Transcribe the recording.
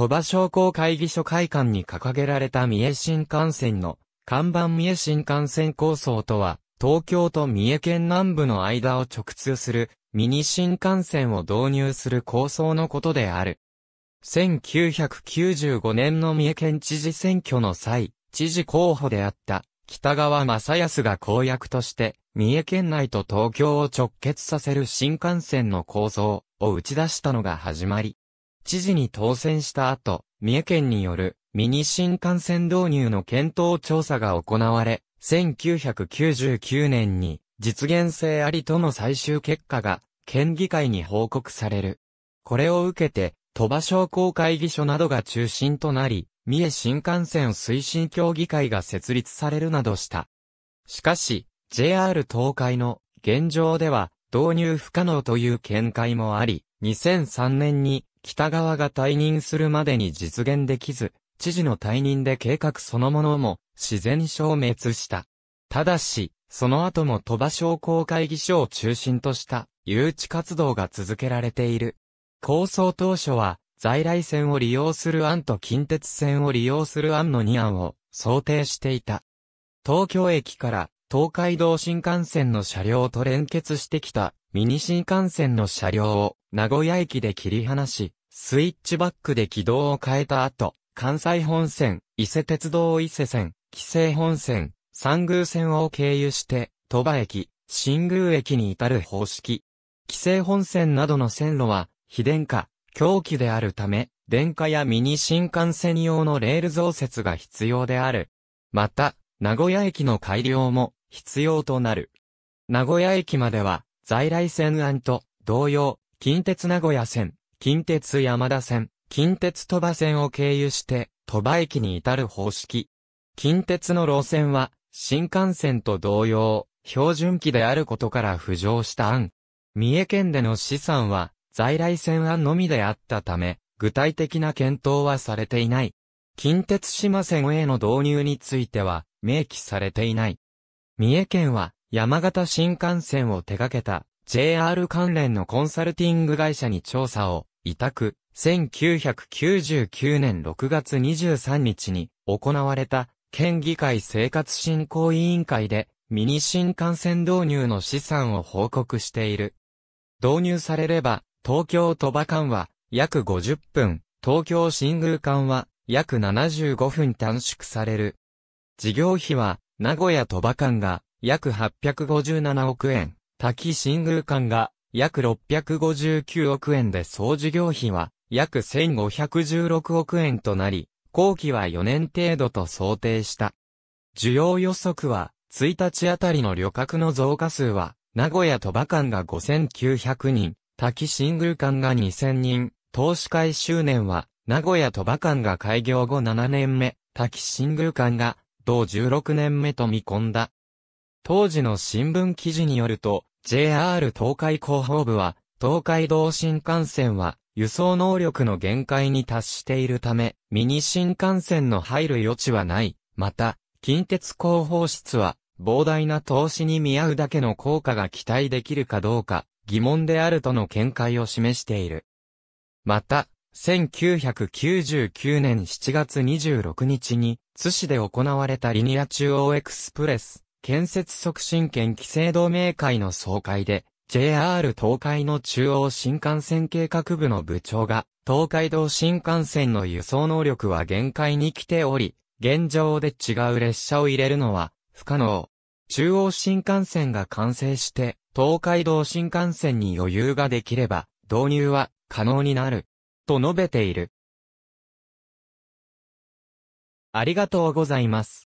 鳥羽商工会議所会館に掲げられた三重新幹線の看板三重新幹線構想とは、東京と三重県南部の間を直通するミニ新幹線を導入する構想のことである。1995年の三重県知事選挙の際、知事候補であった北川正康が公約として、三重県内と東京を直結させる新幹線の構想を打ち出したのが始まり。知事に当選した後、三重県によるミニ新幹線導入の検討調査が行われ、1999年に実現性ありとの最終結果が県議会に報告される。これを受けて、鳥羽商工会議所などが中心となり、三重新幹線推進協議会が設立されるなどした。しかし、JR 東海の現状では導入不可能という見解もあり、2003年に北側が退任するまでに実現できず、知事の退任で計画そのものも自然消滅した。ただし、その後も鳥羽商工会議所を中心とした誘致活動が続けられている。構想当初は、在来線を利用する案と近鉄線を利用する案の2案を想定していた。東京駅から東海道新幹線の車両と連結してきたミニ新幹線の車両を名古屋駅で切り離し、スイッチバックで軌道を変えた後、関西本線、伊勢鉄道伊勢線、紀勢本線、三宮線を経由して、鳥羽駅、新宮駅に至る方式。紀勢本線などの線路は、非電化、狂気であるため、電化やミニ新幹線用のレール増設が必要である。また、名古屋駅の改良も必要となる。名古屋駅までは、在来線案と同様、近鉄名古屋線、近鉄山田線、近鉄鳥羽線を経由して、鳥羽駅に至る方式。近鉄の路線は、新幹線と同様、標準機であることから浮上した案。三重県での資産は、在来線案のみであったため、具体的な検討はされていない。近鉄島線への導入については、明記されていない。三重県は、山形新幹線を手掛けた、JR 関連のコンサルティング会社に調査を委託、1999年6月23日に行われた県議会生活振興委員会でミニ新幹線導入の資産を報告している。導入されれば東京都馬間は約50分、東京新宮間は約75分短縮される。事業費は名古屋都馬間が約857億円、滝新宮間が約659億円で総事業費は約1516億円となり、後期は4年程度と想定した。需要予測は、1日あたりの旅客の増加数は、名古屋鳥羽間が5900人、滝新宮間が2000人、投資会周年は、名古屋鳥羽間が開業後7年目、滝新宮間が、同16年目と見込んだ。当時の新聞記事によると、JR 東海広報部は、東海道新幹線は、輸送能力の限界に達しているため、ミニ新幹線の入る余地はない。また、近鉄広報室は、膨大な投資に見合うだけの効果が期待できるかどうか、疑問であるとの見解を示している。また、1999年7月26日に、津市で行われたリニア中央エクスプレス、建設促進権規制同盟会の総会で、JR 東海の中央新幹線計画部の部長が、東海道新幹線の輸送能力は限界に来ており、現状で違う列車を入れるのは不可能。中央新幹線が完成して、東海道新幹線に余裕ができれば、導入は可能になる。と述べている。ありがとうございます。